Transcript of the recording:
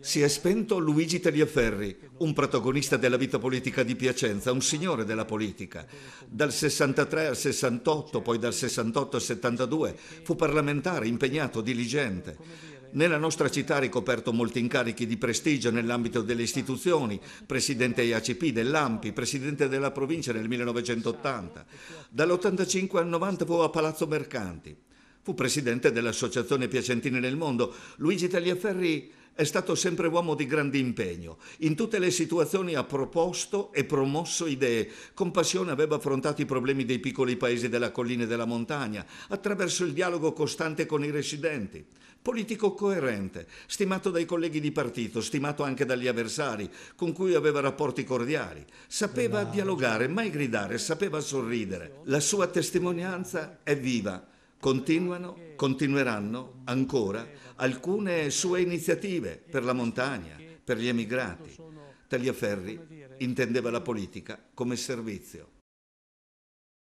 Si è spento Luigi Tagliaferri, un protagonista della vita politica di Piacenza, un signore della politica. Dal 63 al 68, poi dal 68 al 72, fu parlamentare, impegnato, diligente. Nella nostra città ha ricoperto molti incarichi di prestigio nell'ambito delle istituzioni, presidente IACP dell'AMPI, presidente della provincia nel 1980. Dall'85 al 90 fu a Palazzo Mercanti. Fu presidente dell'Associazione Piacentini nel Mondo. Luigi Tagliaferri è stato sempre uomo di grande impegno. In tutte le situazioni ha proposto e promosso idee. Con passione aveva affrontato i problemi dei piccoli paesi della collina e della montagna, attraverso il dialogo costante con i residenti. Politico coerente, stimato dai colleghi di partito, stimato anche dagli avversari, con cui aveva rapporti cordiali. Sapeva dialogare, mai gridare, sapeva sorridere. La sua testimonianza è viva Continuano, continueranno ancora alcune sue iniziative per la montagna, per gli emigrati. Tagliaferri intendeva la politica come servizio.